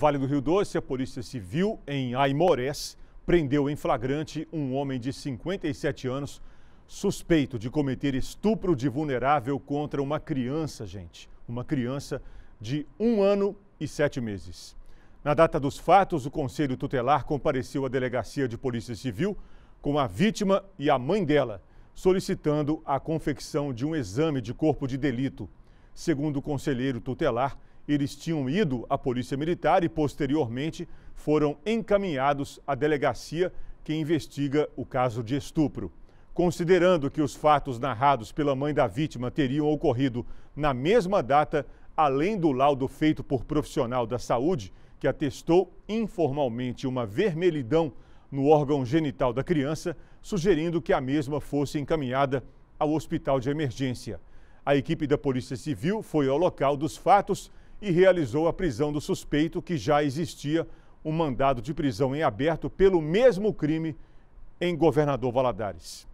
Vale do Rio Doce, a Polícia Civil, em Aimorés, prendeu em flagrante um homem de 57 anos suspeito de cometer estupro de vulnerável contra uma criança, gente. Uma criança de um ano e sete meses. Na data dos fatos, o Conselho Tutelar compareceu à Delegacia de Polícia Civil com a vítima e a mãe dela, solicitando a confecção de um exame de corpo de delito. Segundo o conselheiro tutelar, eles tinham ido à Polícia Militar e, posteriormente, foram encaminhados à delegacia que investiga o caso de estupro. Considerando que os fatos narrados pela mãe da vítima teriam ocorrido na mesma data, além do laudo feito por profissional da saúde, que atestou informalmente uma vermelhidão no órgão genital da criança, sugerindo que a mesma fosse encaminhada ao hospital de emergência. A equipe da Polícia Civil foi ao local dos fatos e realizou a prisão do suspeito, que já existia um mandado de prisão em aberto pelo mesmo crime em Governador Valadares.